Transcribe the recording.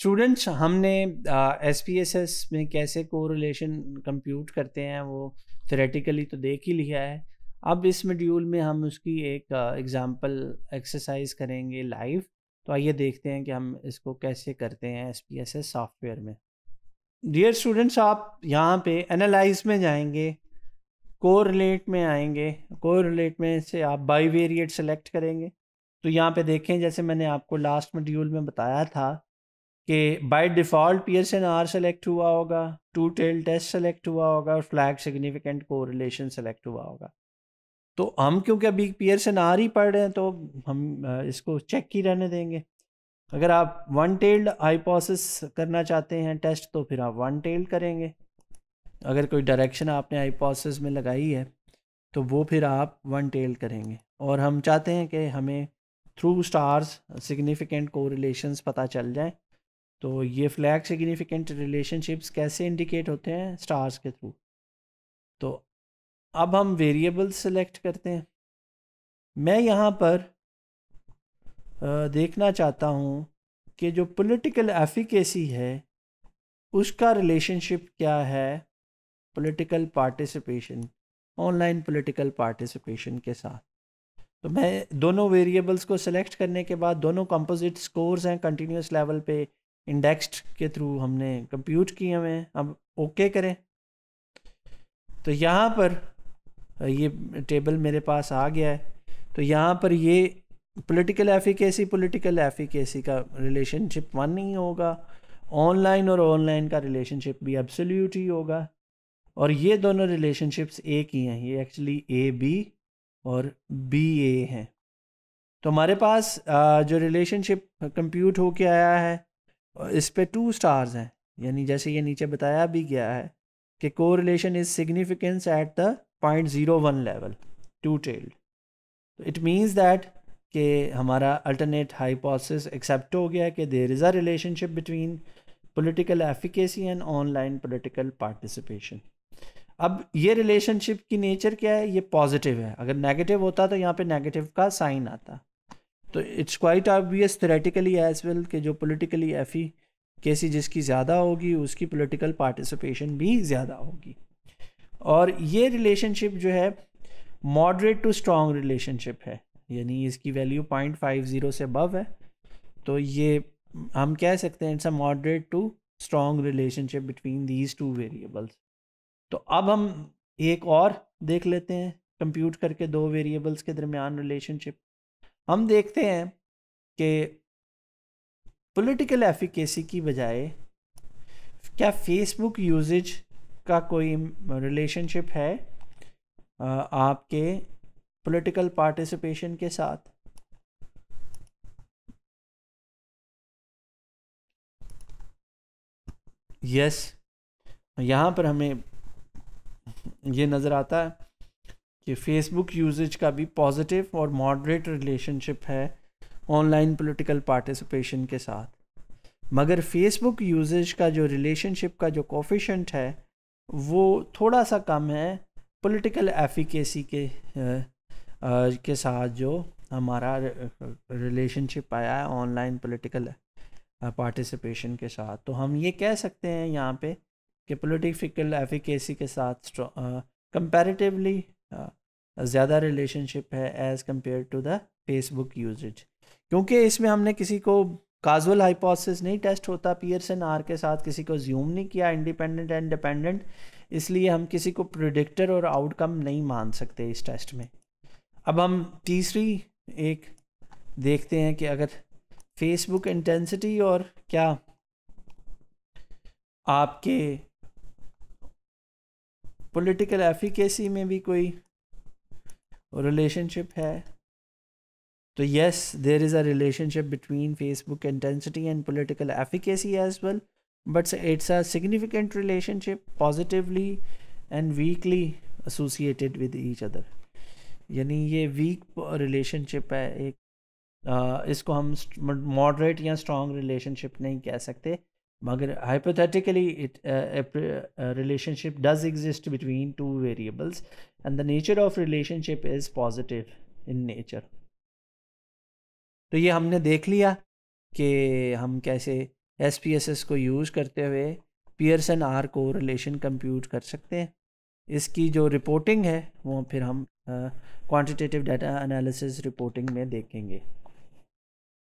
Students हमने S P S S में कैसे को रिलेशन कंप्यूट करते हैं वो थेरेटिकली तो देख ही लिया है अब इस मॉड्यूल में हम उसकी एक एग्ज़ाम्पल एक्सरसाइज करेंगे लाइव तो आइए देखते हैं कि हम इसको कैसे करते हैं S P S S software में डियर स्टूडेंट्स आप यहाँ पे एनालाइज में जाएंगे को रिलेट में आएंगे को रिलेट में से आप बाई वेरिएट सेलेक्ट करेंगे तो यहाँ पे देखें जैसे मैंने आपको लास्ट मॉड्यूल में बताया था कि by default N R select हुआ होगा टू टेल टेस्ट सेलेक्ट हुआ होगा और flag significant correlation select हुआ होगा तो हम क्योंकि अभी एन आर ही पढ़ रहे हैं तो हम इसको चेक ही रहने देंगे अगर आप वन टेल्ड हाइपोसिस करना चाहते हैं टेस्ट तो फिर आप वन टेल्ड करेंगे अगर कोई डायरेक्शन आपने हाइपोसिस में लगाई है तो वो फिर आप वन टेल्ड करेंगे और हम चाहते हैं कि हमें थ्रू स्टार्स सिग्निफिकेंट कोरिलेशंस पता चल जाए तो ये फ्लैग सिग्निफिकेंट रिलेशनशिप्स कैसे इंडिकेट होते हैं स्टार्स के थ्रू तो अब हम वेरिएबल सेलेक्ट करते हैं मैं यहाँ पर देखना चाहता हूँ कि जो पॉलिटिकल एफिकेसी है उसका रिलेशनशिप क्या है political participation online political participation के साथ तो मैं दोनों वेरिएबल्स को सिलेक्ट करने के बाद दोनों कंपोजिट स्कोर्स हैं कंटिन्यूस लेवल पे इंडेक्स्ड के थ्रू हमने कंप्यूट किए हुए हैं अब ओके करें तो यहाँ पर ये टेबल मेरे पास आ गया है तो यहाँ पर ये पॉलिटिकल एफिकेसी पॉलिटिकल एफिकेसी का रिलेशनशिप वन ही होगा ऑनलाइन और ऑनलाइन का रिलेशनशिप भी एब्सोल्यूट ही होगा और ये दोनों रिलेशनशिप्स एक ही हैं ये एक्चुअली ए बी और बी ए हैं तो हमारे पास जो रिलेशनशिप कंप्यूट होके आया है और इस पर टू स्टार्स हैं यानी जैसे ये नीचे बताया भी गया है कि correlation is significance at the point zero one level two tailed तो इट मीन्स दैट कि हमारा अल्टरनेट हाइपोसिस एक्सेप्ट हो गया कि there is a relationship between political efficacy and online political participation अब ये रिलेशनशिप की नेचर क्या है ये पॉजिटिव है अगर नेगेटिव होता तो यहाँ पे नेगेटिव का साइन आता तो it's quite obvious theoretically as well कि जो पोलिटिकली एफी केसी जिसकी ज़्यादा होगी उसकी पोलिटिकल पार्टिसिपेशन भी ज़्यादा होगी और ये रिलेशनशिप जो है मॉडरेट टू स्ट्रॉन्ग रिलेशनशिप है यानी इसकी वैल्यू पॉइंट फाइव ज़ीरो से अबव है तो ये हम कह सकते हैं it's a moderate to strong relationship between these two variables तो अब हम एक और देख लेते हैं कंप्यूट करके दो वेरिएबल्स के दरमियान रिलेशनशिप हम देखते हैं कि पॉलिटिकल एफिकेसी की बजाय क्या फेसबुक यूजेज का कोई रिलेशनशिप है आपके पॉलिटिकल पार्टिसिपेशन के साथ यस yes, यहाँ पर हमें ये नज़र आता है कि फेसबुक यूजेज का भी पॉजिटिव और मॉडरेट रिलेशनशिप है ऑनलाइन पॉलिटिकल पार्टिसिपेशन के साथ मगर फेसबुक यूजेज का जो रिलेशनशिप का जो कोफिशेंट है वो थोड़ा सा कम है पॉलिटिकल एफिकेसी के आ, आ, के साथ जो हमारा रिलेशनशिप आया है ऑनलाइन पॉलिटिकल पार्टिसिपेशन के साथ तो हम ये कह सकते हैं यहाँ पे कि पॉलिटिकल एफिकेसी के साथ कंपैरेटिवली हाँ। ज़्यादा रिलेशनशिप है as compare to the Facebook usages क्योंकि इसमें हमने किसी को काजुअल हाइपोसिस नहीं टेस्ट होता एन आर के साथ किसी को ज्यूम नहीं किया इंडिपेंडेंट एंड डिपेंडेंट इसलिए हम किसी को प्रिडिक्टर और आउटकम नहीं मान सकते इस टेस्ट में अब हम तीसरी एक देखते हैं कि अगर फेसबुक इंटेंसिटी और क्या आपके पॉलिटिकल एफिकेसी में भी कोई रिलेशनशिप है तो yes there is a relationship between Facebook intensity and political efficacy as well but it's a significant relationship positively and weakly associated with each other यानी ये वीक रिलेशनशिप है एक आ, इसको हम मॉडरेट या स्ट्रॉन्ग रिलेशनशिप नहीं कह सकते मगर hypothetically it relationship does exist between two variables and the nature of relationship is positive in nature तो ये हमने देख लिया कि हम कैसे एस पी एस एस को यूज़ करते हुए Pearson and R correlation compute कर सकते हैं इसकी जो रिपोर्टिंग है वो फिर हम क्वांटिटेटिव डाटा एनालिसिस रिपोर्टिंग में देखेंगे